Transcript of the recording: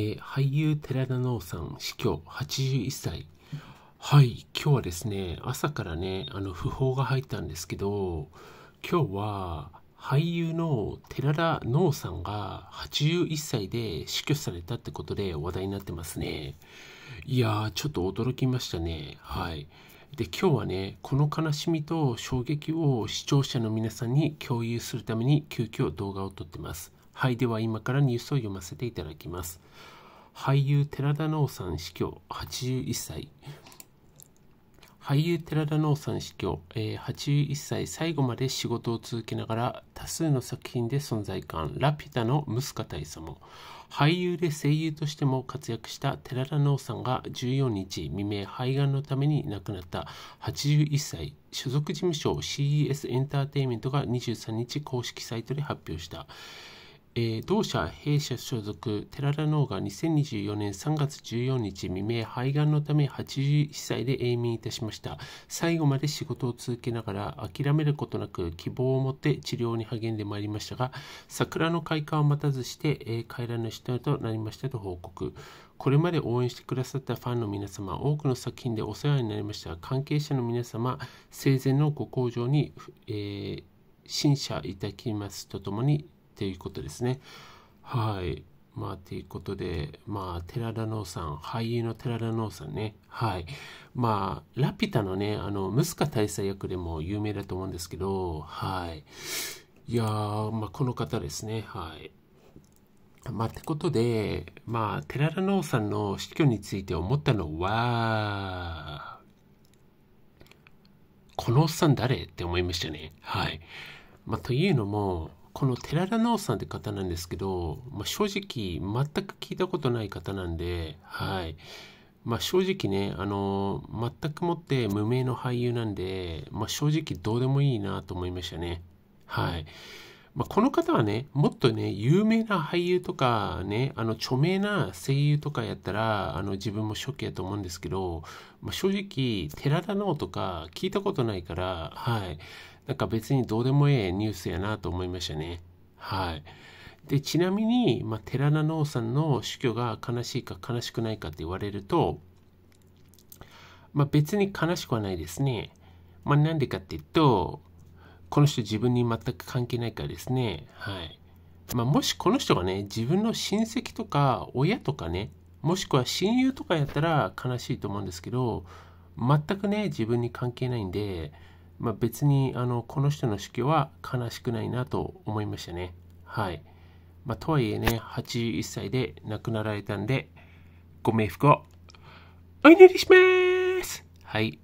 えー、俳優寺田農さん死去81歳はい今日はですね朝からねあの訃報が入ったんですけど今日は俳優の寺田農さんが81歳で死去されたってことで話題になってますねいやーちょっと驚きましたねはいで今日はねこの悲しみと衝撃を視聴者の皆さんに共有するために急遽動画を撮ってますはい、では今からニュースを読ませていただきます。俳優寺田直さん死去、81歳。俳優寺田直さん死去、えー、81歳最後まで仕事を続けながら多数の作品で存在感「ラピュタ」のムスカ大佐も俳優で声優としても活躍した寺田直さんが14日未明肺がんのために亡くなった81歳所属事務所 CES エンターテインメントが23日公式サイトで発表した。えー、同社弊社所属寺田ーが2024年3月14日未明肺がんのため81歳で永眠いたしました最後まで仕事を続けながら諦めることなく希望を持って治療に励んでまいりましたが桜の開花を待たずして、えー、帰らぬ人となりましたと報告これまで応援してくださったファンの皆様多くの作品でお世話になりました関係者の皆様生前のご向上に、えー、審査いただきますとともにっていうことですね。はい。まあ、ということで、まあ、寺田農さん、俳優の寺田農さんね、はい。まあ、ラピュタのね、あの、ムスカ大佐役でも有名だと思うんですけど、はい。いやー、まあ、この方ですね、はい。まあ、ってことで、まあ、寺田農さんの死去について思ったのは、このおっさん誰って思いましたね。はい。まあ、というのも、この寺田直さんって方なんですけど、まあ、正直全く聞いたことない方なんで、はい。まあ、正直ね、あの、全くもって無名の俳優なんで、まあ、正直どうでもいいなと思いましたね。はい。まあ、この方はね、もっとね、有名な俳優とかね、あの、著名な声優とかやったら、あの、自分もショックやと思うんですけど、まあ、正直、寺田直とか聞いたことないから、はい。なんか別にどうでもええニュースやなと思いましたね。はい。で、ちなみに、まあ、寺田農さんの死去が悲しいか悲しくないかって言われると、まあ、別に悲しくはないですね。まあ、なんでかっていうと、この人自分に全く関係ないからですね。はい。まあ、もしこの人がね、自分の親戚とか親とかね、もしくは親友とかやったら悲しいと思うんですけど、全くね、自分に関係ないんで、まあ、別にあのこの人の死去は悲しくないなと思いましたね。はい。まあ、とはいえね、81歳で亡くなられたんで、ご冥福をお祈りしますはい。